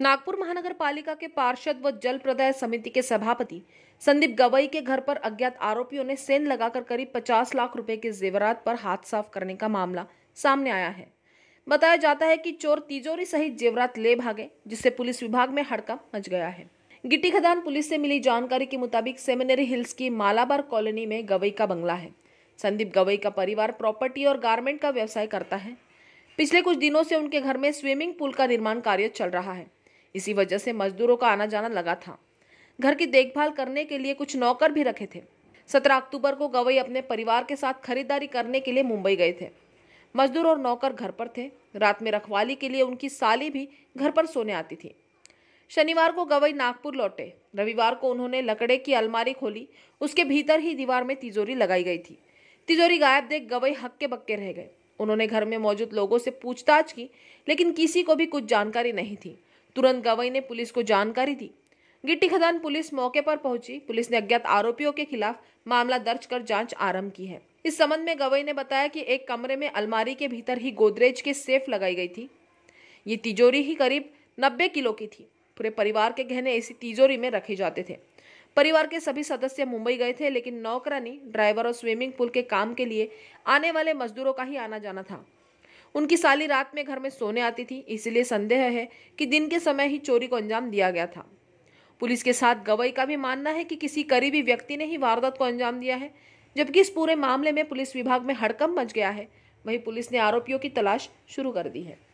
नागपुर महानगर पालिका के पार्षद व जल प्रदाय समिति के सभापति संदीप गवई के घर पर अज्ञात आरोपियों ने सेन लगाकर करीब 50 लाख रुपए के जेवरात पर हाथ साफ करने का मामला सामने आया है बताया जाता है कि चोर तिजोरी सहित जेवरात ले भागे जिससे पुलिस विभाग में हड़कंप मच गया है गिट्टी खदान पुलिस से मिली जानकारी के मुताबिक सेमिनरी हिल्स की मालाबार कॉलोनी में गवई का बंगला है संदीप गवई का परिवार प्रॉपर्टी और गारमेंट का व्यवसाय करता है पिछले कुछ दिनों से उनके घर में स्विमिंग पूल का निर्माण कार्य चल रहा है इसी वजह से मजदूरों का आना जाना लगा था घर की देखभाल करने के लिए कुछ नौकर भी रखे थे सत्रह अक्टूबर को गवई अपने परिवार के साथ खरीदारी करने के लिए मुंबई गए थे मजदूर और नौकर घर पर थे रात में रखवाली के लिए उनकी साली भी घर पर सोने आती थी शनिवार को गवई नागपुर लौटे रविवार को उन्होंने लकड़े की अलमारी खोली उसके भीतर ही दीवार में तिजोरी लगाई गई थी तिजोरी गायब देख गवई हक्के बक्के रह गए उन्होंने घर में मौजूद लोगों से पूछताछ की लेकिन किसी को भी कुछ जानकारी नहीं थी तुरंत गवई ने पुलिस को जानकारी दी गिट्टी खदान पुलिस मौके पर पहुंची पुलिस ने अज्ञात आरोपियों के खिलाफ मामला दर्ज कर जांच आरंभ की है इस संबंध में गवई ने बताया कि एक कमरे में अलमारी के भीतर ही गोदरेज के सेफ लगाई गई थी ये तिजोरी ही करीब नब्बे किलो की थी पूरे परिवार के गहने इसी तिजोरी में रखे जाते थे परिवार के सभी सदस्य मुंबई गए थे लेकिन नौकरानी ड्राइवर और स्विमिंग पूल के काम के लिए आने वाले मजदूरों का ही आना जाना था उनकी साली रात में घर में सोने आती थी इसलिए संदेह है कि दिन के समय ही चोरी को अंजाम दिया गया था पुलिस के साथ गवई का भी मानना है कि किसी करीबी व्यक्ति ने ही वारदात को अंजाम दिया है जबकि इस पूरे मामले में पुलिस विभाग में हड़कम मच गया है वहीं पुलिस ने आरोपियों की तलाश शुरू कर दी है